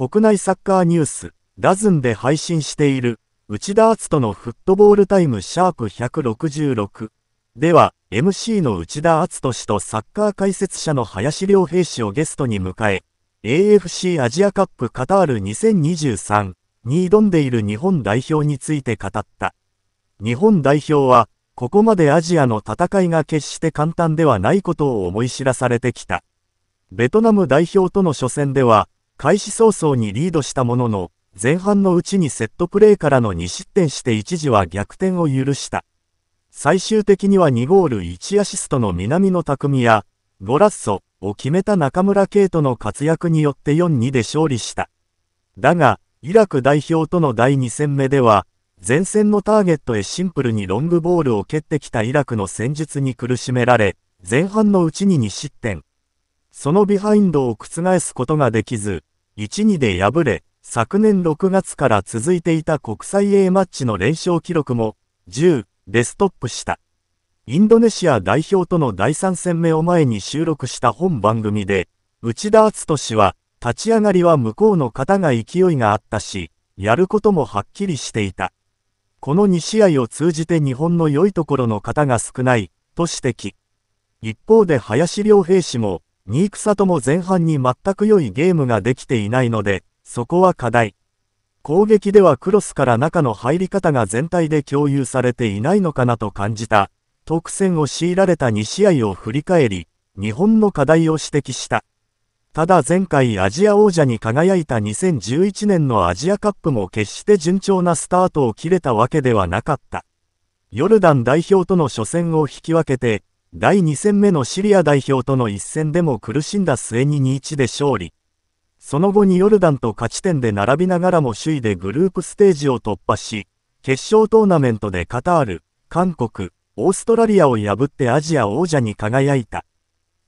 国内サッカーニュース、ラズンで配信している、内田篤人のフットボールタイムシャープ166。では、MC の内田篤人氏とサッカー解説者の林良平氏をゲストに迎え、AFC アジアカップカタール2023に挑んでいる日本代表について語った。日本代表は、ここまでアジアの戦いが決して簡単ではないことを思い知らされてきた。ベトナム代表との初戦では、開始早々にリードしたものの、前半のうちにセットプレーからの2失点して一時は逆転を許した。最終的には2ゴール1アシストの南野拓実や、ゴラッソを決めた中村圭との活躍によって4-2で勝利した。だが、イラク代表との第2戦目では、前線のターゲットへシンプルにロングボールを蹴ってきたイラクの戦術に苦しめられ、前半のうちに2失点。そのビハインドを覆すことができず、1-2で敗れ、昨年6月から続いていた国際 A マッチの連勝記録も10でストップした。インドネシア代表との第3戦目を前に収録した本番組で、内田篤人氏は、立ち上がりは向こうの方が勢いがあったし、やることもはっきりしていた。この2試合を通じて日本の良いところの方が少ない、と指摘。一方で林良平氏も、新草とも前半に全く良いゲームができていないので、そこは課題。攻撃ではクロスから中の入り方が全体で共有されていないのかなと感じた。特選を強いられた2試合を振り返り、日本の課題を指摘した。ただ前回アジア王者に輝いた2011年のアジアカップも決して順調なスタートを切れたわけではなかった。ヨルダン代表との初戦を引き分けて、第2戦目のシリア代表との一戦でも苦しんだ末に2-1で勝利。その後にヨルダンと勝ち点で並びながらも首位でグループステージを突破し、決勝トーナメントでカタール、韓国、オーストラリアを破ってアジア王者に輝いた。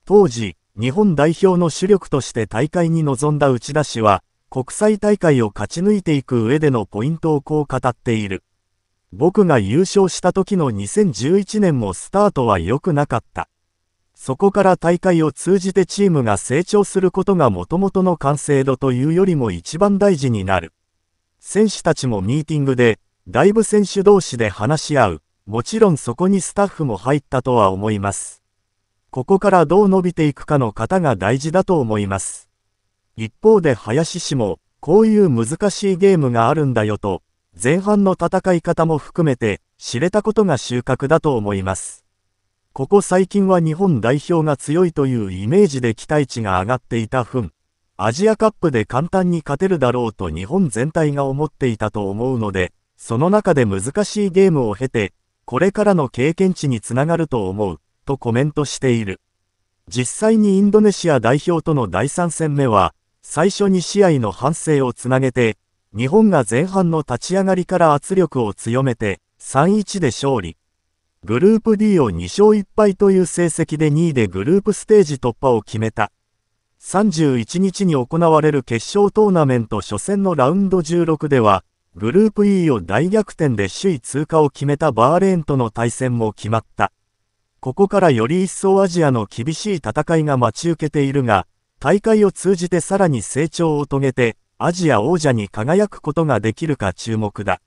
当時、日本代表の主力として大会に臨んだ内田氏は、国際大会を勝ち抜いていく上でのポイントをこう語っている。僕が優勝した時の2011年もスタートは良くなかった。そこから大会を通じてチームが成長することがもともとの完成度というよりも一番大事になる。選手たちもミーティングで、だいぶ選手同士で話し合う。もちろんそこにスタッフも入ったとは思います。ここからどう伸びていくかの方が大事だと思います。一方で林氏も、こういう難しいゲームがあるんだよと、前半の戦い方も含めて知れたことが収穫だと思います。ここ最近は日本代表が強いというイメージで期待値が上がっていた分、アジアカップで簡単に勝てるだろうと日本全体が思っていたと思うので、その中で難しいゲームを経て、これからの経験値につながると思う、とコメントしている。実際にインドネシア代表との第3戦目は、最初に試合の反省をつなげて、日本が前半の立ち上がりから圧力を強めて、3-1で勝利。グループ D を2勝1敗という成績で2位でグループステージ突破を決めた。31日に行われる決勝トーナメント初戦のラウンド16では、グループ E を大逆転で首位通過を決めたバーレーンとの対戦も決まった。ここからより一層アジアの厳しい戦いが待ち受けているが、大会を通じてさらに成長を遂げて、アジア王者に輝くことができるか注目だ。